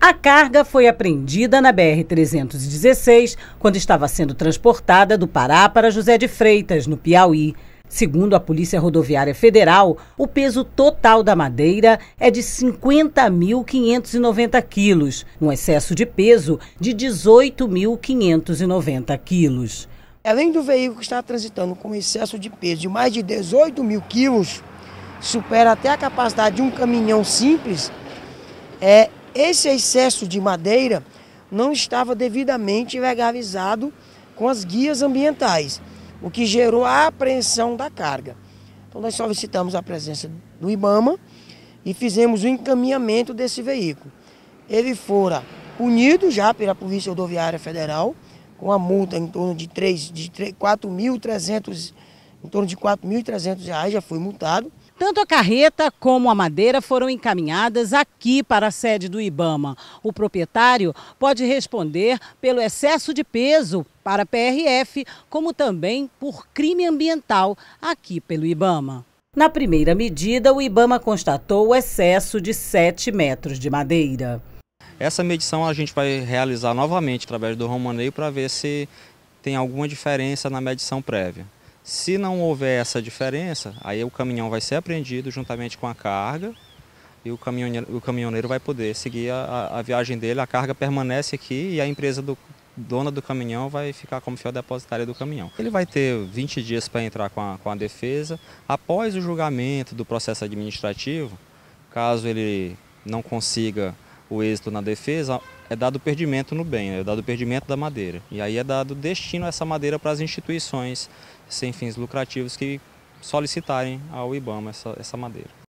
A carga foi apreendida na BR-316 quando estava sendo transportada do Pará para José de Freitas, no Piauí. Segundo a Polícia Rodoviária Federal, o peso total da madeira é de 50.590 quilos, um excesso de peso de 18.590 quilos. Além do veículo estar transitando com excesso de peso de mais de 18 mil quilos, supera até a capacidade de um caminhão simples, é, esse excesso de madeira não estava devidamente legalizado com as guias ambientais, o que gerou a apreensão da carga. Então nós solicitamos a presença do IBAMA e fizemos o encaminhamento desse veículo. Ele fora punido já pela Polícia Rodoviária Federal, com a multa em torno de, de 4.300, em torno de R$ reais já foi multado. Tanto a carreta como a madeira foram encaminhadas aqui para a sede do Ibama. O proprietário pode responder pelo excesso de peso para a PRF, como também por crime ambiental aqui pelo Ibama. Na primeira medida, o Ibama constatou o excesso de 7 metros de madeira. Essa medição a gente vai realizar novamente através do romaneio para ver se tem alguma diferença na medição prévia. Se não houver essa diferença, aí o caminhão vai ser apreendido juntamente com a carga e o caminhoneiro, o caminhoneiro vai poder seguir a, a, viagem dele, a carga permanece aqui e a empresa do, dona do caminhão vai ficar como fiel depositária do caminhão. Ele vai ter 20 dias para entrar com a, com a defesa. Após o julgamento do processo administrativo, caso ele não consiga o êxito na defesa, é dado perdimento no bem, é dado perdimento da madeira. E aí é dado destino a essa madeira para as instituições sem fins lucrativos que solicitarem ao IBAMA essa, essa madeira.